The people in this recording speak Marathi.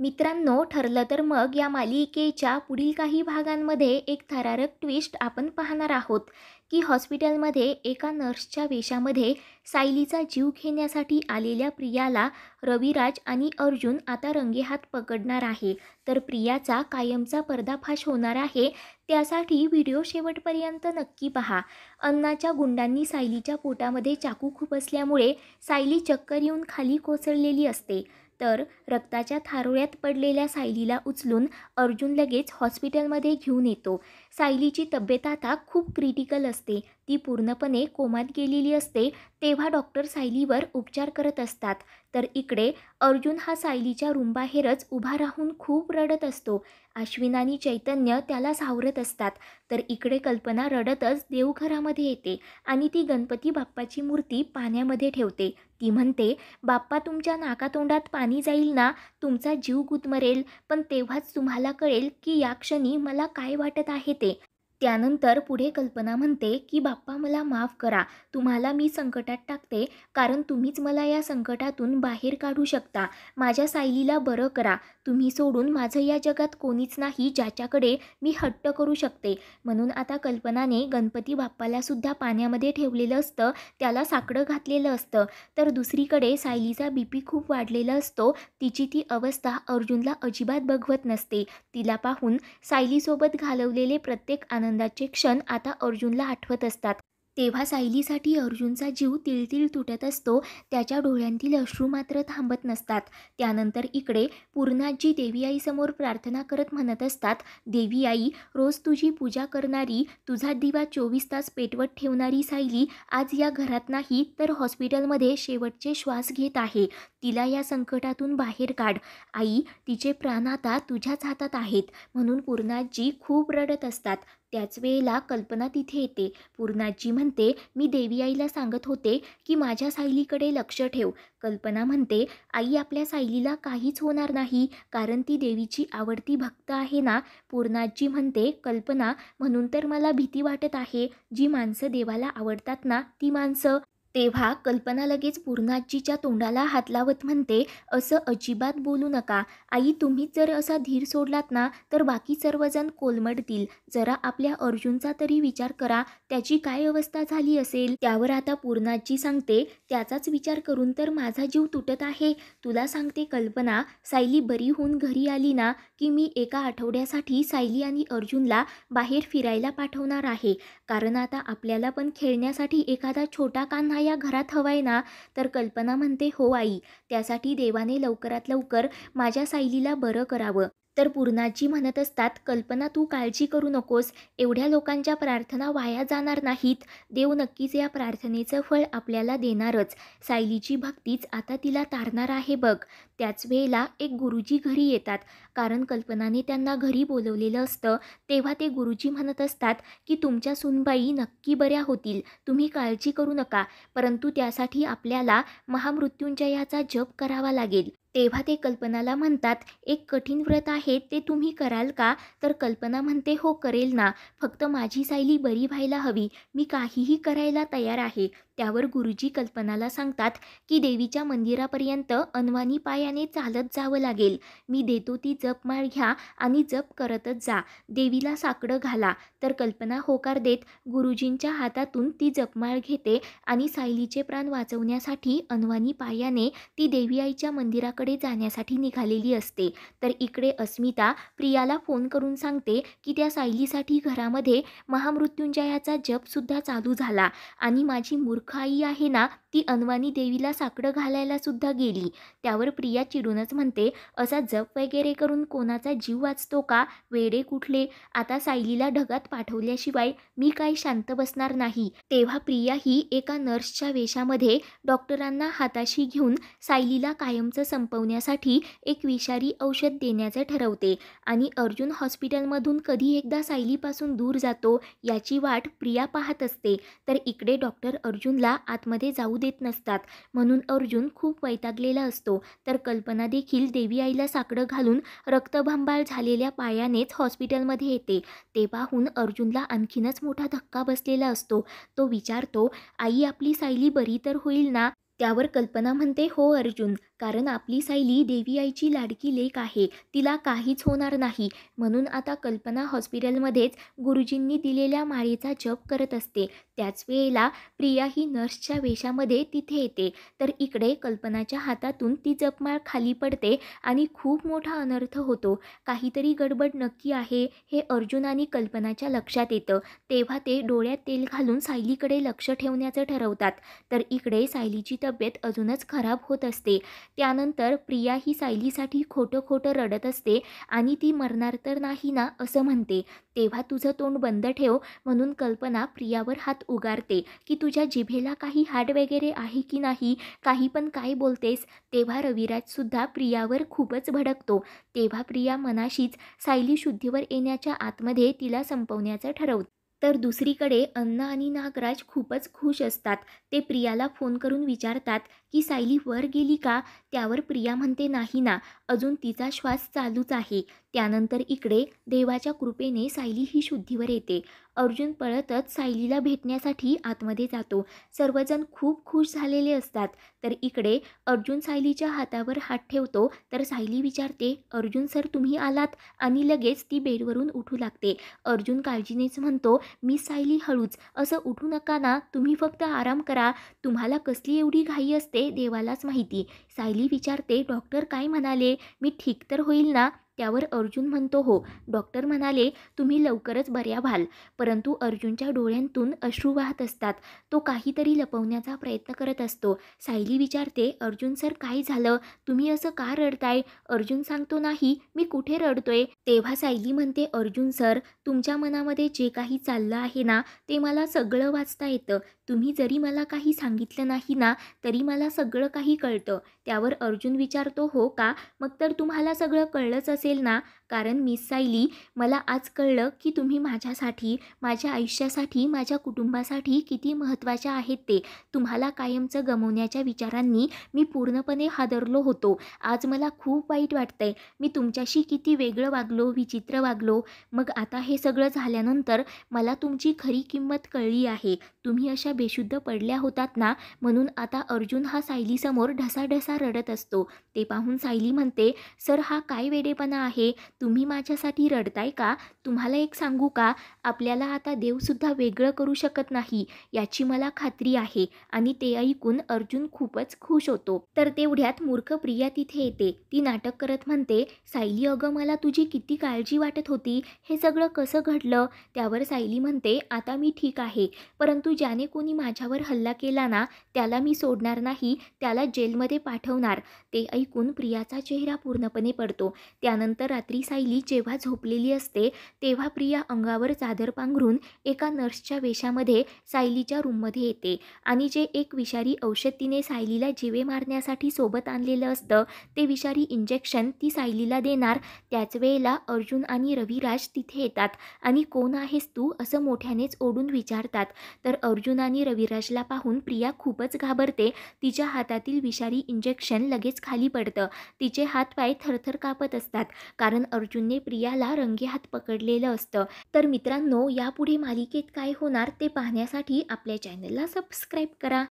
मित्रांनो ठरलं तर मग या मालिकेच्या पुढील काही भागांमध्ये एक थरारक ट्विस्ट आपण पाहणार आहोत की हॉस्पिटलमध्ये एका नर्सच्या वेशामध्ये सायलीचा जीव घेण्यासाठी आलेल्या प्रियाला रविराज आणि अर्जुन आता रंगेहात पकडणार आहे तर प्रियाचा कायमचा पर्दाफाश होणार आहे त्यासाठी व्हिडिओ शेवटपर्यंत नक्की पहा अन्नाच्या गुंडांनी सायलीच्या पोटामध्ये चाकू खुपसल्यामुळे सायली चक्कर येऊन खाली कोसळलेली असते तर रक्ताच्या थारोळ्यात पडलेल्या सायलीला उचलून अर्जुन लगेच हॉस्पिटलमध्ये घेऊन येतो सायलीची तब्येत आता खूप क्रिटिकल असते ती पूर्णपणे कोमात गेलेली असते तेव्हा डॉक्टर सायलीवर उपचार करत असतात तर इकडे अर्जुन हा सायलीच्या रुंबाहेरच उभा राहून खूप रडत असतो अश्विन आणि चैतन्य त्याला सावरत असतात तर इकडे कल्पना रडतच देवघरामध्ये येते आणि ती गणपती बाप्पाची मूर्ती पाण्यामध्ये ठेवते ती म्हणते बाप्पा तुमच्या नाकातोंडात पाणी जाईल ना तुमचा जीव गुदमरेल पण तेव्हाच तुम्हाला कळेल की या क्षणी मला काय वाटत आहे ते त्यानंतर पुढे कल्पना म्हणते की बाप्पा मला माफ करा तुम्हाला मी संकटात टाकते कारण तुम्हीच मला या संकटातून बाहेर काढू शकता माझ्या सायलीला बरं करा तुम्ही सोडून माझं या जगात कोणीच नाही ज्याच्याकडे मी हट्ट करू शकते म्हणून आता कल्पनाने गणपती बाप्पालासुद्धा पाण्यामध्ये ठेवलेलं असतं त्याला साकडं घातलेलं असतं तर दुसरीकडे सायलीचा बी पी खूप वाढलेला असतो तिची ती अवस्था अर्जुनला अजिबात बघवत नसते तिला पाहून सायलीसोबत घालवलेले प्रत्येक आनंद आनंदाचे क्षण आता अर्जुनला आठवत असतात तेव्हा सायलीसाठी अर्जुनचा जीव तिळतिळ तुटत असतो त्याच्या डोळ्यांतील अश्रू मात्र थांबत नसतात त्यानंतर इकडे पूर्णाजी देवी आईसमोर प्रार्थना करत म्हणत असतात देवी आई रोज तुझी पूजा करणारी तुझा दिवा चोवीस तास पेटवत ठेवणारी सायली आज या घरात नाही तर हॉस्पिटलमध्ये शेवटचे श्वास घेत आहे तिला या संकटातून बाहेर काढ आई तिचे प्राण आता तुझ्याच हातात आहेत म्हणून पूर्णाजी खूप रडत असतात त्याच वेळेला कल्पना तिथे येते पूर्णाजी म्हणते मी देवी आईला सांगत होते की माझ्या सायलीकडे लक्ष ठेव कल्पना म्हणते आई आपल्या सायलीला काहीच होणार नाही कारण ती देवीची आवडती भक्त आहे ना पूर्णाजी म्हणते कल्पना म्हणून तर मला भीती वाटत आहे जी माणसं देवाला आवडतात ना ती माणसं तेव्हा कल्पना लगेच पूर्णाजीच्या तोंडाला हात लावत म्हणते असं अजिबात बोलू नका आई तुम्हीच जर असा धीर सोडलात ना तर बाकी सर्वजण कोलमडतील जरा आपल्या अर्जुनचा तरी विचार करा त्याची काय अवस्था झाली असेल त्यावर आता पूर्णाजी सांगते त्याचाच विचार करून तर माझा जीव तुटत आहे तुला सांगते कल्पना सायली बरी होऊन घरी आली ना की मी एका आठवड्यासाठी सायली आणि अर्जुनला बाहेर फिरायला पाठवणार आहे कारण आता आपल्याला पण खेळण्यासाठी एखादा छोटा कान्हा या घरात हवाय ना तर कल्पना म्हणते हो आई त्यासाठी देवाने लवकरात लवकर माझ्या सायलीला बरं करावं तर पूर्णाजी म्हणत असतात कल्पना तू काळजी करू नकोस एवढ्या लोकांच्या प्रार्थना वाया जाणार नाहीत देव नक्कीच या प्रार्थनेचं फळ आपल्याला देणारच सायलीची भक्तीच आता तिला तारणार आहे बघ त्याच वेळेला एक गुरुजी घरी येतात कारण कल्पनाने त्यांना घरी बोलवलेलं असतं तेव्हा ते गुरुजी म्हणत असतात की तुमच्या सुनबाई नक्की बऱ्या होतील तुम्ही काळजी करू नका परंतु त्यासाठी आपल्याला महामृत्युंजयाचा जप करावा लागेल तेव्हा ते कल्पनाला म्हणतात एक कठीण व्रत आहे ते तुम्ही कराल का तर कल्पना म्हणते हो करेल ना फक्त माझी सायली बरी व्हायला हवी मी काहीही करायला तयार आहे त्यावर गुरुजी कल्पनाला सांगतात की देवीच्या मंदिरापर्यंत अनवानी पायाने चालत जावं लागेल मी देतो ती जपमाळ घ्या आणि जप करतच जा देवीला साकडं घाला तर कल्पना होकार देत गुरुजींच्या हातातून ती जपमाळ घेते आणि सायलीचे प्राण वाचवण्यासाठी अनवानी पायाने ती देवी आईच्या मंदिराकडे जाण्यासाठी निघालेली असते तर इकडे अस्मिता प्रियाला फोन करून सांगते की त्या सायलीसाठी घरामध्ये महामृत्युंजयाचा जपसुद्धा चालू झाला आणि माझी मूर्ख मूर्खाई आहे ना ती अनवानी देवीला साकडं घालायला सुद्धा गेली त्यावर प्रिया चिडूनच म्हणते असा जप वगैरे करून कोणाचा जीव वाचतो का वेडे कुठले आता सायलीला ढगात पाठवल्याशिवाय मी काही शांत बसणार नाही तेव्हा प्रिया ही एका नर्सच्या वेशामध्ये डॉक्टरांना हाताशी घेऊन सायलीला कायमचं संपवण्यासाठी एक विषारी औषध देण्याचं ठरवते आणि अर्जुन हॉस्पिटलमधून कधी एकदा सायलीपासून दूर जातो याची वाट प्रिया पाहत असते तर इकडे डॉक्टर अर्जुन अर्जुनला आतमध्ये जाऊ देत नसतात म्हणून अर्जुन खूप वैतागलेला असतो तर कल्पना देखील देवी आईला साकडं घालून रक्तभांबाळ झालेल्या पायानेच हॉस्पिटलमध्ये येते ते पाहून अर्जुनला आणखीनच मोठा धक्का बसलेला असतो तो विचारतो आई आपली सायली बरी तर होईल ना त्यावर कल्पना म्हणते हो अर्जुन कारण आपली सायली देवी आईची लाडकी लेक आहे तिला काहीच होणार नाही म्हणून आता कल्पना हॉस्पिटलमध्येच गुरुजींनी दिलेल्या माळेचा जप करत असते त्याच वेळेला प्रिया ही नर्सच्या वेशामध्ये तिथे येते तर इकडे कल्पनाच्या हातातून ती जपमाळ खाली पडते आणि खूप मोठा अनर्थ होतो काहीतरी गडबड नक्की आहे हे अर्जुन आणि कल्पनाच्या लक्षात येतं तेव्हा ते डोळ्यात तेल घालून सायलीकडे लक्ष ठेवण्याचं ठरवतात तर इकडे सायलीची तब्येत अजूनच खराब होत असते त्यानंतर प्रिया ही सायलीसाठी खोटं खोटं रडत असते आणि ती मरणार तर नाही ना असं म्हणते तेव्हा तुझं तोंड बंद ठेव म्हणून कल्पना प्रियावर हात उगारते की तुझ्या जिभेला काही हाड वगैरे आहे की नाही काही पण काय बोलतेस तेव्हा रविराजसुद्धा प्रियावर खूपच भडकतो तेव्हा प्रिया मनाशीच सायली शुद्धीवर येण्याच्या आतमध्ये तिला संपवण्याचं ठरवते तर दुसरीकडे अन्ना आणि नागराज खूपच खुश असतात ते प्रियाला फोन करून विचारतात की सायली वर गेली का त्यावर प्रिया म्हणते नाही ना अजून तिचा श्वास चालूच आहे त्यानंतर इकडे देवाच्या कृपेने सायली ही शुद्धीवर येते अर्जुन पळतच सायलीला भेटण्यासाठी आतमध्ये जातो सर्वजण खूप खुश झालेले असतात तर इकडे अर्जुन सायलीच्या हातावर हात ठेवतो तर सायली विचारते अर्जुन सर तुम्ही आलात आणि लगेच ती बेडवरून उठू लागते अर्जुन काळजीनेच म्हणतो मी सायली हळूच असं उठू नका ना तुम्ही फक्त आराम करा तुम्हाला कसली एवढी घाई असते देवालाच माहिती सायली विचारते डॉक्टर काय म्हणाले मी ठीक तर होईल ना त्यावर अर्जुन म्हणतो हो डॉक्टर म्हणाले तुम्ही लवकरच बऱ्या व्हाल परंतु अर्जुनच्या डोळ्यांतून अश्रू वाहत असतात तो काहीतरी लपवण्याचा प्रयत्न करत असतो सायली विचारते अर्जुन सर काय झालं तुम्ही असं का रडताय अर्जुन सांगतो नाही मी कुठे रडतोय तेव्हा सायली म्हणते अर्जुन सर तुमच्या मनामध्ये जे काही चाललं आहे ना ते मला सगळं वाचता येतं तुम्ही जरी मला काही सांगितलं नाही ना तरी मला सगळं काही कळतं त्यावर अर्जुन विचारतो हो का मग तर तुम्हाला सगळं कळलंच असेल ना कारण मी सायली मला आज कळलं की तुम्ही माझ्यासाठी माझ्या आयुष्यासाठी माझ्या कुटुंबासाठी किती महत्त्वाच्या आहेत ते तुम्हाला कायमचं गमवण्याच्या विचारांनी मी पूर्णपणे हादरलो होतो आज मला खूप वाईट वाटतंय मी तुमच्याशी किती वेगळं वागलो विचित्र वागलो मग आता हे सगळं झाल्यानंतर मला तुमची खरी किंमत कळली आहे तुम्ही अशा बेशुद्ध पडल्या होतात ना म्हणून आता अर्जुन हा सायलीसमोर ढसाढसा रडत असतो ते पाहून सायली म्हणते सर हा काय वेडेपणा आहे तुम्ही माझ्यासाठी रडताय का तुम्हाला एक सांगू का आपल्याला आता देवसुद्धा वेगळं करू शकत नाही याची मला खात्री आहे आणि ते ऐकून अर्जुन खूपच खुश होतो तर तेवढ्यात मूर्ख प्रिया तिथे येते ती नाटक करत म्हणते सायली अगं मला तुझी किती काळजी वाटत होती हे सगळं कसं घडलं त्यावर सायली म्हणते आता मी ठीक आहे परंतु ज्याने कोणी माझ्यावर हल्ला केला ना त्याला मी सोडणार नाही त्याला जेलमध्ये पाठवणार ते ऐकून प्रियाचा चेहरा पूर्णपणे पडतो त्यानं त्यानंतर रात्री सायली जेव्हा झोपलेली असते तेव्हा प्रिया अंगावर चादर पांघरून एका नर्सच्या वेशामध्ये सायलीच्या रूममध्ये येते आणि जे एक विषारी औषध तिने सायलीला जिवे मारण्यासाठी सोबत आणलेलं असतं ते विषारी इंजेक्शन ती सायलीला देणार त्याच वेळेला अर्जुन आणि रविराज तिथे येतात आणि कोण आहेस तू असं मोठ्यानेच ओढून विचारतात तर अर्जुन आणि रविराजला पाहून प्रिया खूपच घाबरते तिच्या हातातील विषारी इंजेक्शन लगेच खाली पडतं तिचे हात पाय थरथर कापत असतात कारण अर्जुनने प्रियाला रंगे हात पकडलेलं असतं तर मित्रांनो यापुढे मालिकेत काय होणार ते पाहण्यासाठी आपल्या चॅनलला सबस्क्राईब करा